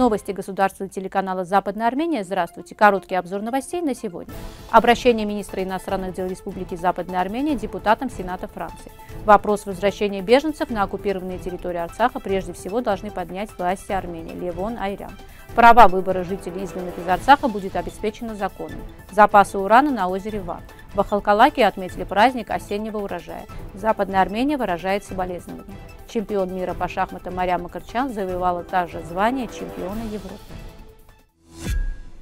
Новости государственного телеканала «Западная Армения». Здравствуйте. Короткий обзор новостей на сегодня. Обращение министра иностранных дел Республики Западная Армения депутатам Сената Франции. Вопрос возвращения беженцев на оккупированные территории Арцаха прежде всего должны поднять власти Армении. Левон Айрян. Права выбора жителей изгнанных из Арцаха будет обеспечено законом. Запасы урана на озере Ван. В Ахалкалаке отметили праздник осеннего урожая. Западная Армения выражает соболезнования. Чемпион мира по шахматам Мария Макарчан завоевала также звание чемпиона Европы.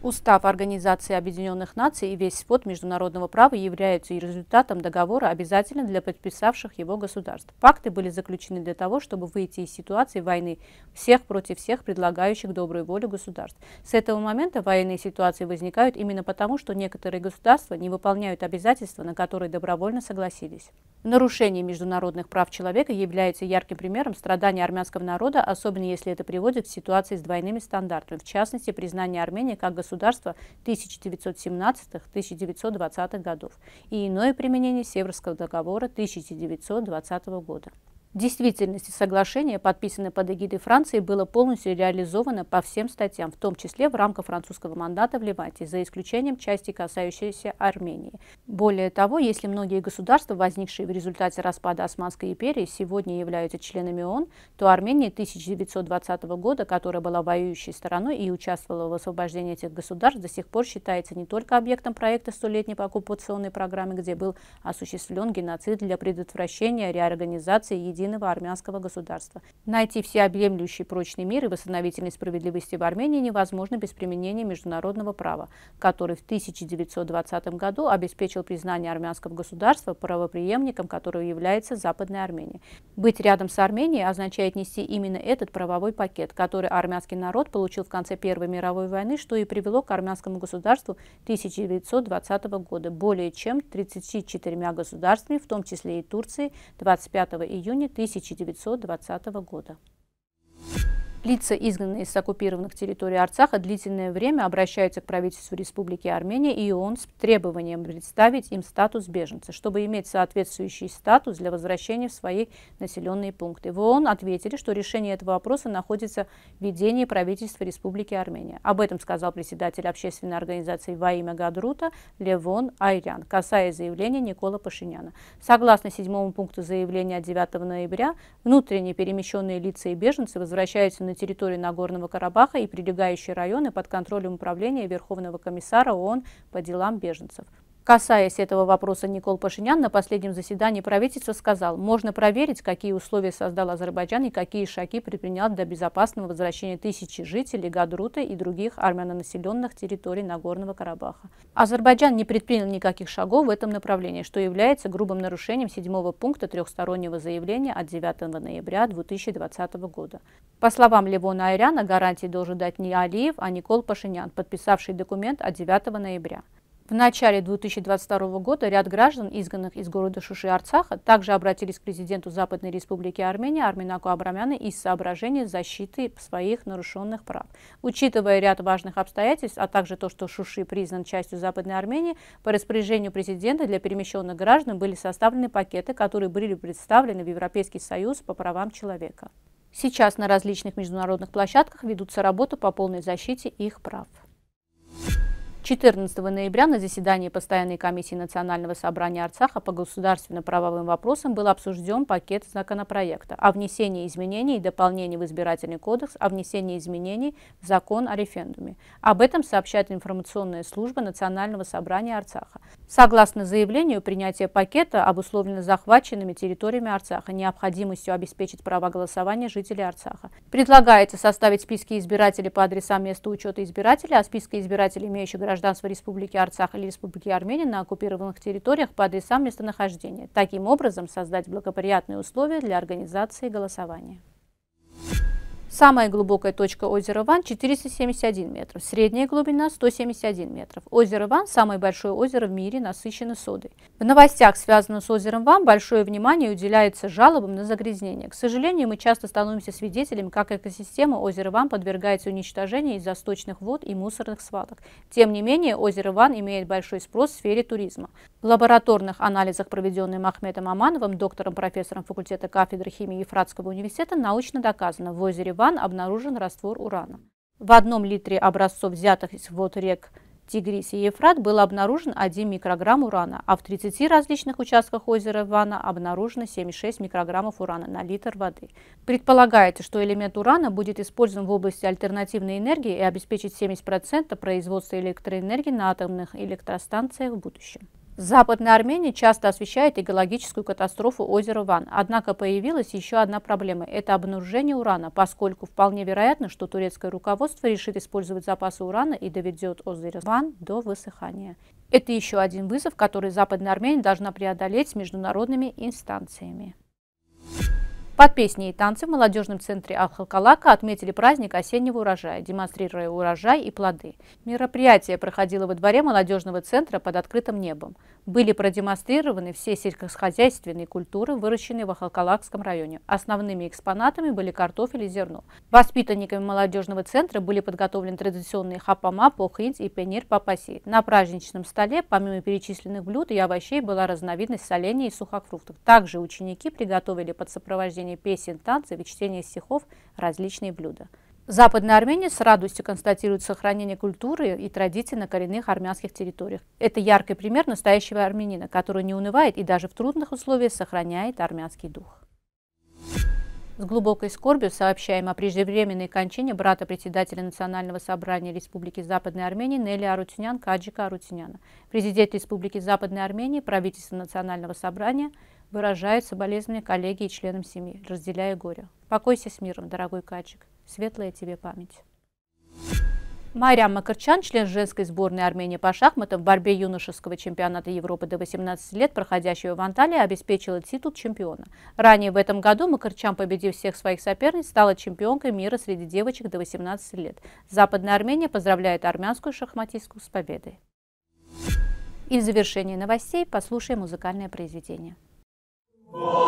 Устав Организации Объединенных Наций и весь свод международного права являются и результатом договора, обязательным для подписавших его государств. Пакты были заключены для того, чтобы выйти из ситуации войны всех против всех, предлагающих добрую волю государств. С этого момента военные ситуации возникают именно потому, что некоторые государства не выполняют обязательства, на которые добровольно согласились. Нарушение международных прав человека является ярким примером страданий армянского народа, особенно если это приводит к ситуации с двойными стандартами, в частности, признание Армении как государства 1917-1920-х годов и иное применение Северского договора 1920 года. В действительности соглашение, подписанное под эгидой Франции, было полностью реализовано по всем статьям, в том числе в рамках французского мандата в Левантии, за исключением части, касающейся Армении. Более того, если многие государства, возникшие в результате распада Османской империи, сегодня являются членами ООН, то Армения 1920 года, которая была воюющей стороной и участвовала в освобождении этих государств, до сих пор считается не только объектом проекта столетней по оккупационной программы, где был осуществлен геноцид для предотвращения реорганизации единого армянского государства. Найти всеобъемлющий прочный мир и восстановительной справедливости в Армении невозможно без применения международного права, который в 1920 году обеспечил признание армянского государства правоприемником, которого является Западная Армения. Быть рядом с Арменией означает нести именно этот правовой пакет, который армянский народ получил в конце Первой мировой войны, что и привело к армянскому государству 1920 года более чем 34 государствами, в том числе и Турции, 25 июня 1920 года. Лица, изгнанные с оккупированных территорий Арцаха, длительное время обращаются к правительству Республики Армения и ООН с требованием представить им статус беженца, чтобы иметь соответствующий статус для возвращения в свои населенные пункты. В ООН ответили, что решение этого вопроса находится в ведении правительства Республики Армения. Об этом сказал председатель общественной организации «Во имя Гадрута» Левон Айрян, касаясь заявления Никола Пашиняна. Согласно седьмому пункту заявления от 9 ноября, внутренне перемещенные лица и беженцы возвращаются на территории Нагорного Карабаха и прилегающие районы под контролем управления Верховного комиссара ООН по делам беженцев. Касаясь этого вопроса, Никол Пашинян на последнем заседании правительства сказал, можно проверить, какие условия создал Азербайджан и какие шаги предпринял для безопасного возвращения тысячи жителей Гадрута и других армянонаселенных территорий Нагорного Карабаха. Азербайджан не предпринял никаких шагов в этом направлении, что является грубым нарушением седьмого пункта трехстороннего заявления от 9 ноября 2020 года. По словам Левона Айряна, гарантии должен дать не Алиев, а Никол Пашинян, подписавший документ от 9 ноября. В начале 2022 года ряд граждан, изгнанных из города Шуши Арцаха, также обратились к президенту Западной Республики Армения Арминаку Абрамяну из соображений защиты своих нарушенных прав. Учитывая ряд важных обстоятельств, а также то, что Шуши признан частью Западной Армении, по распоряжению президента для перемещенных граждан были составлены пакеты, которые были представлены в Европейский Союз по правам человека. Сейчас на различных международных площадках ведутся работы по полной защите их прав. 14 ноября на заседании Постоянной комиссии Национального собрания Арцаха по государственно-правовым вопросам был обсужден пакет законопроекта о внесении изменений и дополнений в избирательный кодекс, о внесении изменений в закон о референдуме. Об этом сообщает информационная служба Национального собрания Арцаха. Согласно заявлению, принятие пакета обусловлено захваченными территориями Арцаха, необходимостью обеспечить права голосования жителей Арцаха. Предлагается составить списки избирателей по адресам места учета избирателя, а списки избирателей, имеющих гражданство гражданство Республики Арцах или Республики Армения на оккупированных территориях по адресам местонахождения. Таким образом, создать благоприятные условия для организации голосования. Самая глубокая точка озера Ван 471 метров, средняя глубина 171 метров. Озеро Ван – самое большое озеро в мире, насыщено содой. В новостях, связанных с озером Ван, большое внимание уделяется жалобам на загрязнение. К сожалению, мы часто становимся свидетелями, как экосистема озера Ван подвергается уничтожению из-за сточных вод и мусорных свалок. Тем не менее, озеро Ван имеет большой спрос в сфере туризма. В лабораторных анализах, проведенных Махметом Амановым, доктором-профессором факультета кафедры химии Ефратского университета, научно доказано, в озере Ереван обнаружен раствор урана. В одном литре образцов, взятых из вод рек Тигрис и Ефрат, был обнаружен 1 микрограмм урана, а в 30 различных участках озера Ивана обнаружено 7,6 микрограммов урана на литр воды. Предполагается, что элемент урана будет использован в области альтернативной энергии и обеспечит 70% производства электроэнергии на атомных электростанциях в будущем. Западная Армения часто освещает экологическую катастрофу озера Ван. Однако появилась еще одна проблема – это обнаружение урана, поскольку вполне вероятно, что турецкое руководство решит использовать запасы урана и доведет озеро Ван до высыхания. Это еще один вызов, который Западная Армения должна преодолеть с международными инстанциями. Под песни и танцы в молодежном центре Ахалкалака отметили праздник осеннего урожая, демонстрируя урожай и плоды. Мероприятие проходило во дворе молодежного центра под открытым небом. Были продемонстрированы все сельскохозяйственные культуры, выращенные в Ахалкалакском районе. Основными экспонатами были картофель и зерно. Воспитанниками молодежного центра были подготовлены традиционные хапама, похинц и пенир папаси. На праздничном столе, помимо перечисленных блюд и овощей, была разновидность соления и сухофруктов. Также ученики приготовили под сопровождение исполнение песен, танцев и чтения стихов различные блюда. Западная Армения с радостью констатирует сохранение культуры и традиций на коренных армянских территориях. Это яркий пример настоящего армянина, который не унывает и даже в трудных условиях сохраняет армянский дух. С глубокой скорбью сообщаем о преждевременной кончине брата председателя Национального собрания Республики Западной Армении Нелли Арутюнян Каджика Арутюняна. Президент Республики Западной Армении, правительство Национального собрания – выражают соболезнования коллеги и членам семьи, разделяя горе. Покойся с миром, дорогой Качик. Светлая тебе память. Марья Макарчан, член женской сборной Армении по шахматам в борьбе юношеского чемпионата Европы до 18 лет, проходящего в Анталии, обеспечила титул чемпиона. Ранее в этом году Макарчан, победив всех своих соперниц, стала чемпионкой мира среди девочек до 18 лет. Западная Армения поздравляет армянскую шахматистку с победой. И в завершении новостей послушаем музыкальное произведение. Oh.